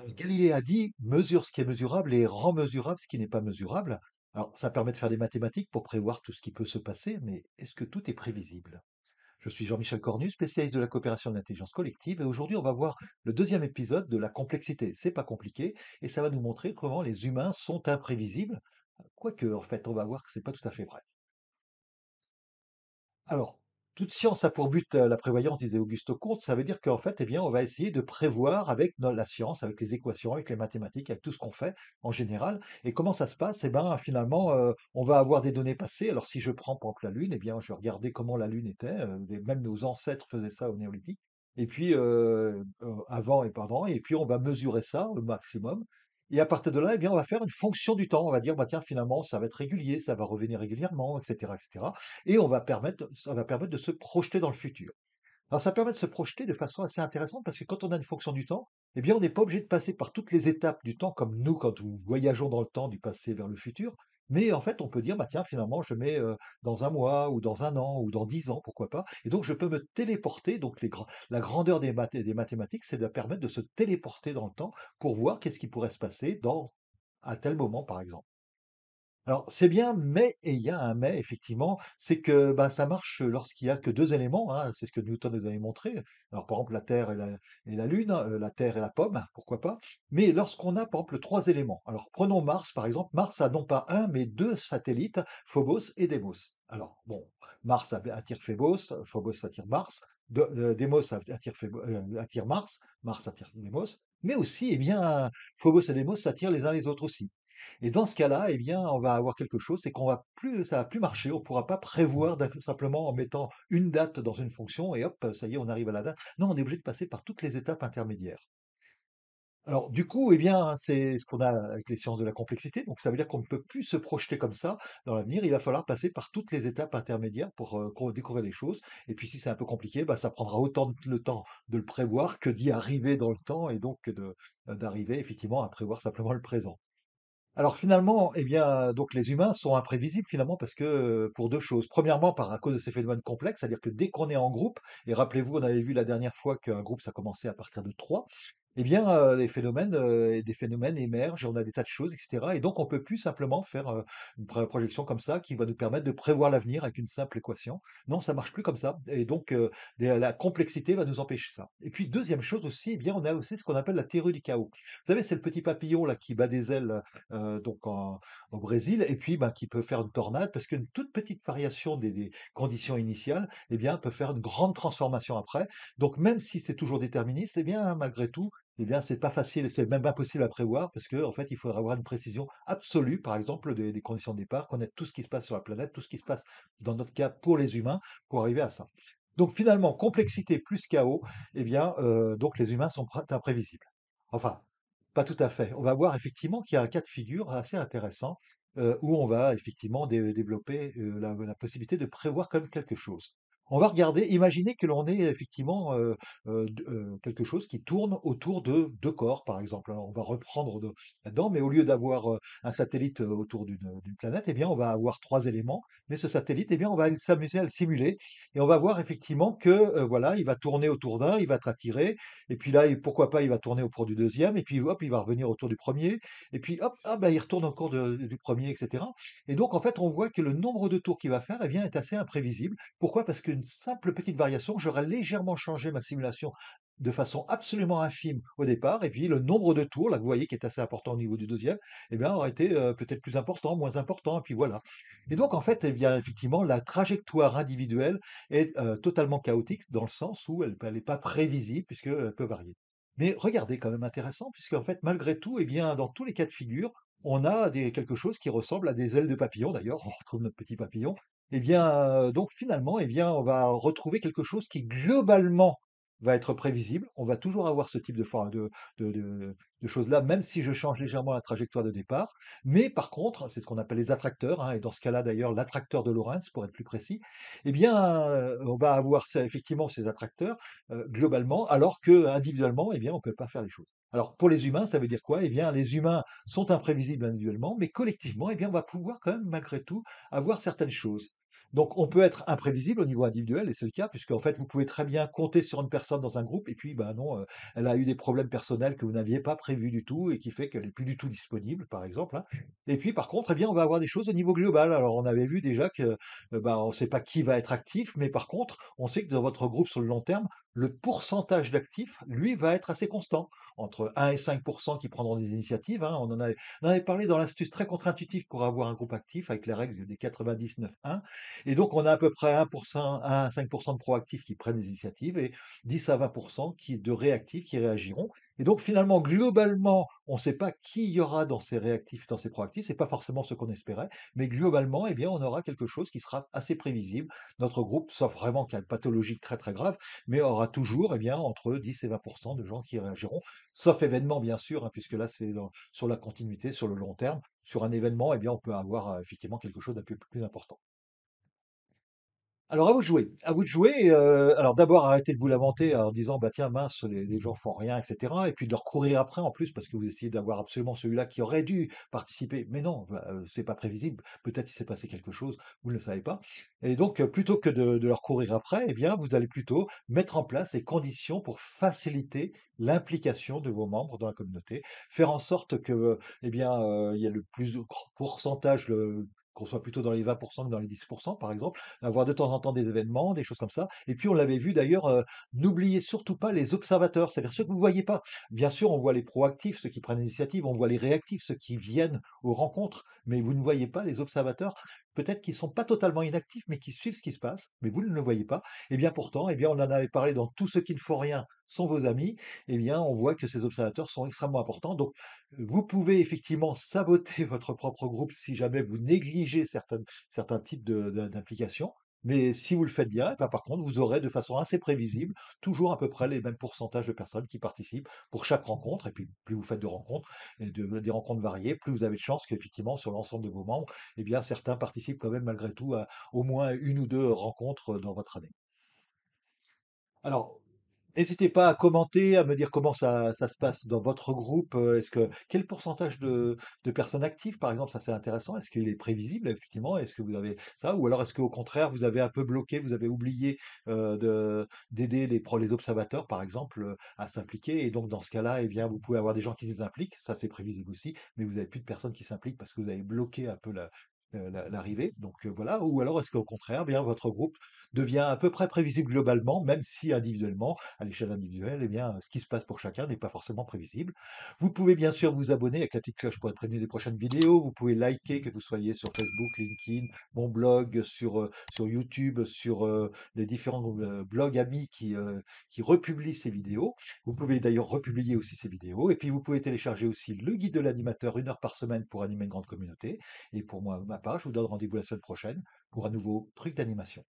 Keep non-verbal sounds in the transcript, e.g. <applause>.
Hein, Galilée a dit mesure ce qui est mesurable et rend mesurable ce qui n'est pas mesurable. Alors, ça permet de faire des mathématiques pour prévoir tout ce qui peut se passer, mais est-ce que tout est prévisible Je suis Jean-Michel Cornu, spécialiste de la coopération de l'intelligence collective, et aujourd'hui, on va voir le deuxième épisode de la complexité. C'est pas compliqué, et ça va nous montrer comment les humains sont imprévisibles. Quoique, en fait, on va voir que c'est pas tout à fait vrai. Alors, toute science a pour but la prévoyance, disait Auguste Comte. Ça veut dire qu'en fait, eh bien, on va essayer de prévoir avec la science, avec les équations, avec les mathématiques, avec tout ce qu'on fait en général. Et comment ça se passe Eh bien, finalement, on va avoir des données passées. Alors, si je prends par exemple la Lune, eh bien, je vais regarder comment la Lune était. Même nos ancêtres faisaient ça au néolithique. Et puis avant et pendant. Et puis, on va mesurer ça au maximum. Et à partir de là, eh bien, on va faire une fonction du temps. On va dire, bah, tiens, finalement, ça va être régulier, ça va revenir régulièrement, etc., etc. Et on va permettre, ça va permettre de se projeter dans le futur. Alors, ça permet de se projeter de façon assez intéressante parce que quand on a une fonction du temps, eh bien, on n'est pas obligé de passer par toutes les étapes du temps comme nous quand nous voyageons dans le temps du passé vers le futur. Mais en fait, on peut dire, bah tiens, finalement, je mets dans un mois ou dans un an ou dans dix ans, pourquoi pas. Et donc, je peux me téléporter. Donc, la grandeur des, des mathématiques, c'est de permettre de se téléporter dans le temps pour voir qu'est-ce qui pourrait se passer dans à tel moment, par exemple. Alors c'est bien, mais, et il y a un mais effectivement, c'est que bah, ça marche lorsqu'il n'y a que deux éléments, hein, c'est ce que Newton nous avait montré. Alors par exemple la Terre et la, Lune, hein, la Terre et la pomme, pourquoi pas, mais lorsqu'on a par exemple trois éléments. Alors prenons Mars par exemple, Mars a non pas un, mais deux satellites, Phobos et Deimos. Alors bon, Mars attire Phobos, Phobos attire Mars, Deimos euh, euh, attire, Mars, Mars attire Deimos, mais aussi, eh bien, Phobos et Deimos s'attirent les uns les autres aussi. Et dans ce cas-là, eh bien, on va avoir quelque chose, c'est qu'on va plus, ça va plus marcher, on ne pourra pas prévoir simplement en mettant une date dans une fonction et hop, ça y est, on arrive à la date. Non, on est obligé de passer par toutes les étapes intermédiaires. Alors du coup, eh bien, c'est ce qu'on a avec les sciences de la complexité. Donc ça veut dire qu'on ne peut plus se projeter comme ça dans l'avenir. Il va falloir passer par toutes les étapes intermédiaires pour euh, découvrir les choses. Et puis si c'est un peu compliqué, bah, ça prendra autant le temps de le prévoir que d'y arriver dans le temps et donc euh, d'arriver effectivement à prévoir simplement le présent. Alors finalement, eh bien, donc les humains sont imprévisibles finalement parce que pour deux choses. Premièrement, par à cause de ces phénomènes complexes, c'est-à-dire que dès qu'on est en groupe, et rappelez-vous, on avait vu la dernière fois qu'un groupe ça commençait à partir de trois, eh bien, euh, les phénomènes, euh, des phénomènes émergent, on a des tas de choses, etc. Et donc, on ne peut plus simplement faire euh, une projection comme ça qui va nous permettre de prévoir l'avenir avec une simple équation. Non, ça ne marche plus comme ça. Et donc, la complexité va nous empêcher ça. Et puis, deuxième chose aussi, eh on a aussi ce qu'on appelle la théorie du chaos. Vous savez, c'est le petit papillon là qui bat des ailes donc au Brésil, et puis bah, qui peut faire une tornade parce qu'une toute petite variation des, conditions initiales, eh bien, peut faire une grande transformation après. Donc, même si c'est toujours déterministe, eh bien, malgré tout, eh bien, c'est pas facile, c'est même impossible à prévoir parce qu'en fait, il faudra avoir une précision absolue, par exemple, des, conditions de départ, connaître tout ce qui se passe sur la planète, tout ce qui se passe dans notre cas pour les humains, pour arriver à ça. Donc finalement, complexité plus chaos, eh bien, euh, donc les humains sont imprévisibles. Enfin, pas tout à fait. On va voir effectivement qu'il y a un cas de figure assez intéressant euh, où on va effectivement développer euh, la, la, possibilité de prévoir même quelque chose on va regarder, imaginez que l'on ait effectivement quelque chose qui tourne autour de deux corps, par exemple. on va reprendre là-dedans, mais au lieu d'avoir un satellite autour d'une planète, et eh bien, on va avoir trois éléments. Mais ce satellite, eh bien, on va s'amuser à le simuler et on va voir effectivement que voilà, il va tourner autour d'un, il va être attiré, et puis là, pourquoi pas, il va tourner autour du deuxième, et puis hop, il va revenir autour du premier, et puis hop, ah, ben, il retourne encore du premier, etc. Et donc, en fait, on voit que le nombre de tours qu'il va faire, eh bien, est assez imprévisible. Pourquoi Parce que simple petite variation, j'aurais légèrement changé ma simulation de façon absolument infime au départ, et puis le nombre de tours, là vous voyez qui est assez important au niveau du deuxième, eh bien aurait été euh, peut-être plus important, moins important, et puis voilà. Et donc en fait, y eh bien, effectivement, la trajectoire individuelle est euh, totalement chaotique dans le sens où elle n'est pas prévisible puisqu'elle peut varier. Mais regardez quand même intéressant, puisque en fait, malgré tout, eh bien, dans tous les cas de figure, on a quelque chose qui ressemble à des ailes de papillon, d'ailleurs, on retrouve notre petit papillon, et eh bien, donc finalement, eh bien, on va retrouver quelque chose qui globalement va être prévisible. On va toujours avoir ce type de, choses-là, même si je change légèrement la trajectoire de départ. Mais par contre, c'est ce qu'on appelle les attracteurs, hein, et dans ce cas-là d'ailleurs, l'attracteur de Lorentz, pour être plus précis, eh bien, on va avoir effectivement ces attracteurs globalement, alors que individuellement, eh bien, on ne peut pas faire les choses. Alors pour les humains, ça veut dire quoi Eh bien, les humains sont imprévisibles individuellement, mais collectivement, eh bien, on va pouvoir quand même malgré tout avoir certaines choses. Donc on peut être imprévisible au niveau individuel, et c'est le cas, puisque en fait vous pouvez très bien compter sur une personne dans un groupe, et puis bah non, euh, elle a eu des problèmes personnels que vous n'aviez pas prévus du tout, et qui fait qu'elle n'est plus du tout disponible, par exemple. Hein. Et puis par contre, eh bien, on va avoir des choses au niveau global. Alors on avait vu déjà que euh, ben, on ne sait pas qui va être actif, mais par contre, on sait que dans votre groupe sur le long terme, le pourcentage d'actifs, lui, va être assez constant, entre 1 et 5 qui prendront des initiatives. Hein, on, en avait, on avait parlé dans l'astuce très contre-intuitive pour avoir un groupe actif avec les règles des 99.1. Et donc, on a à peu près 1%, à 5% de proactifs qui prennent des initiatives et 10 à 20% qui, de réactifs qui réagiront. Et donc, finalement, globalement, on ne sait pas qui il y aura dans ces réactifs, dans ces proactifs. Ce n'est pas forcément ce qu'on espérait, mais globalement, et eh bien, on aura quelque chose qui sera assez prévisible. Notre groupe, sauf vraiment qu'il y a une pathologie très très grave, mais aura toujours et eh bien, entre 10 et 20 de gens qui réagiront, sauf événement, bien sûr, hein, puisque là, c'est sur la continuité, sur le long terme. Sur un événement, et eh bien, on peut avoir euh, effectivement quelque chose d'un peu plus important. Alors à vous de jouer, à vous de jouer. Euh, alors d'abord arrêtez de vous lamenter en disant bah tiens mince les, gens font rien etc. Et puis de leur courir après en plus parce que vous essayez d'avoir absolument celui-là qui aurait dû participer. Mais non, ce bah, euh, n'est c'est pas prévisible. Peut-être il s'est passé quelque chose, vous ne le savez pas. Et donc euh, plutôt que de, leur courir après, eh bien vous allez plutôt mettre en place des conditions pour faciliter l'implication de vos membres dans la communauté, faire en sorte que eh bien il y a le plus grand pourcentage le qu'on soit plutôt dans les 20% que dans les 10%, par exemple, avoir de temps en temps des événements, des choses comme ça. Et puis, on l'avait vu d'ailleurs, euh, n'oubliez surtout pas les observateurs, c'est-à-dire ceux que vous ne voyez pas. Bien sûr, on voit les proactifs, ceux qui prennent l'initiative, on voit les réactifs, ceux qui viennent aux rencontres, mais vous ne voyez pas les observateurs peut-être qu'ils ne sont pas totalement inactifs, mais qui suivent ce qui se passe, mais vous ne le voyez pas. Et eh bien pourtant, eh bien on en avait parlé dans Tout ceux qui ne font rien sont vos amis, et eh bien on voit que ces observateurs sont extrêmement importants. Donc vous pouvez effectivement saboter <laughs> votre propre groupe si jamais vous négligez certains, certains types d'implications, mais si vous le faites bien, eh ben, par contre, vous aurez de façon assez prévisible toujours à peu près les mêmes pourcentages de personnes qui participent pour chaque rencontre. Et puis, plus vous faites de rencontres, des rencontres variées, plus vous avez de chances qu'effectivement, sur l'ensemble de vos membres, eh bien, certains participent quand même malgré tout à au moins une ou deux rencontres euh, dans votre année. Alors, N'hésitez pas à commenter, à me dire comment ça, se passe dans votre groupe. Euh, est-ce que quel pourcentage de, personnes actives, par exemple, ça c'est intéressant. Est-ce qu'il est prévisible effectivement Est-ce que vous avez ça ou alors est-ce qu'au contraire vous avez un peu bloqué, vous avez oublié euh, d'aider les observateurs par exemple euh, à s'impliquer et donc dans ce cas-là, eh bien vous pouvez avoir des gens qui s'impliquent, ça c'est prévisible aussi, mais vous n'avez plus de personnes qui s'impliquent parce que vous avez bloqué un peu la, euh, l'arrivée. Donc euh, voilà, ou alors est-ce qu'au contraire, bien votre groupe devient à peu près prévisible globalement, même si individuellement, à l'échelle individuelle, eh bien euh, ce qui se passe pour chacun n'est pas forcément prévisible. Vous pouvez bien sûr vous abonner avec la petite cloche pour être prévenu des prochaines vidéos. Vous pouvez liker que vous soyez sur Facebook, LinkedIn, mon blog, sur sur YouTube, sur les différents blogs amis qui qui republient ces vidéos. Vous pouvez d'ailleurs republier aussi ces vidéos. Et puis vous pouvez télécharger aussi le guide de l'animateur une heure par semaine pour animer une grande communauté. Et pour moi, je vous donne rendez-vous la semaine prochaine pour un nouveau truc d'animation.